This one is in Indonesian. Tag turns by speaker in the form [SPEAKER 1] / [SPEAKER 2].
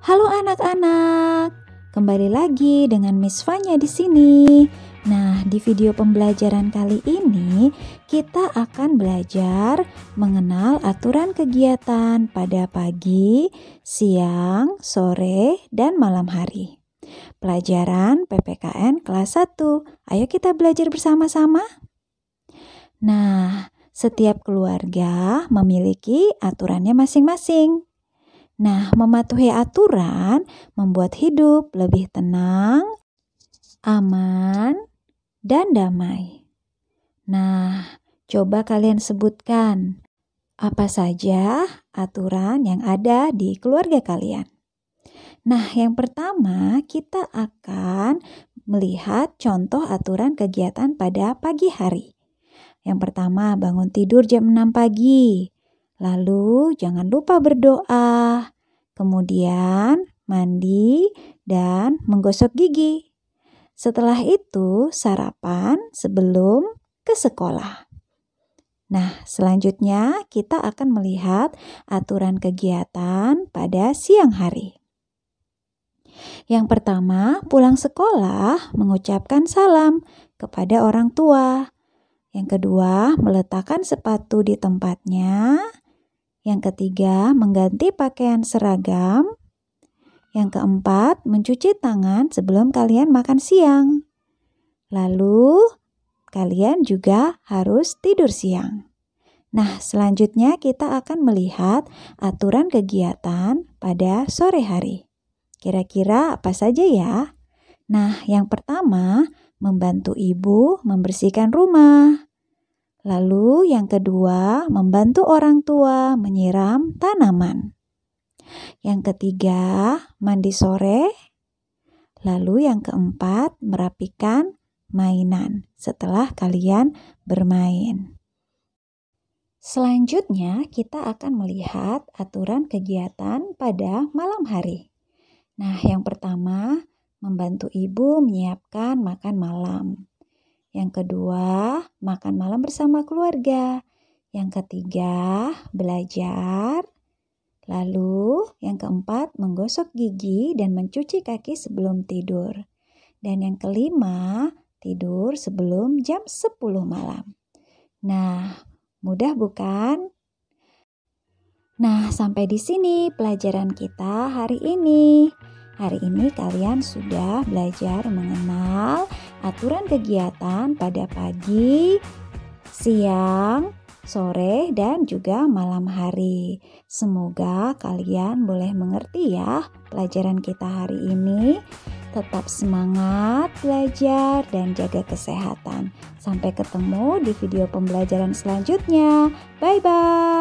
[SPEAKER 1] Halo anak-anak, kembali lagi dengan Miss Fanya di sini. Nah, di video pembelajaran kali ini kita akan belajar mengenal aturan kegiatan pada pagi, siang, sore, dan malam hari. Pelajaran PPKN kelas 1. Ayo kita belajar bersama-sama. Nah, setiap keluarga memiliki aturannya masing-masing. Nah, mematuhi aturan membuat hidup lebih tenang, aman, dan damai. Nah, coba kalian sebutkan apa saja aturan yang ada di keluarga kalian. Nah, yang pertama kita akan melihat contoh aturan kegiatan pada pagi hari. Yang pertama, bangun tidur jam 6 pagi. Lalu jangan lupa berdoa Kemudian mandi dan menggosok gigi. Setelah itu sarapan sebelum ke sekolah. Nah, selanjutnya kita akan melihat aturan kegiatan pada siang hari. Yang pertama, pulang sekolah mengucapkan salam kepada orang tua. Yang kedua, meletakkan sepatu di tempatnya. Yang ketiga, mengganti pakaian seragam. Yang keempat, mencuci tangan sebelum kalian makan siang. Lalu, kalian juga harus tidur siang. Nah, selanjutnya kita akan melihat aturan kegiatan pada sore hari. Kira-kira apa saja ya? Nah, yang pertama, membantu ibu membersihkan rumah. Lalu, yang kedua, membantu orang tua menyiram tanaman. Yang ketiga, mandi sore. Lalu, yang keempat, merapikan mainan setelah kalian bermain. Selanjutnya, kita akan melihat aturan kegiatan pada malam hari. Nah, yang pertama, membantu ibu menyiapkan makan malam. Yang kedua, makan malam bersama keluarga. Yang ketiga, belajar. Lalu, yang keempat, menggosok gigi dan mencuci kaki sebelum tidur. Dan yang kelima, tidur sebelum jam 10 malam. Nah, mudah bukan? Nah, sampai di sini pelajaran kita hari ini. Hari ini kalian sudah belajar mengenal aturan kegiatan pada pagi, siang, sore, dan juga malam hari. Semoga kalian boleh mengerti ya pelajaran kita hari ini. Tetap semangat belajar dan jaga kesehatan. Sampai ketemu di video pembelajaran selanjutnya. Bye bye.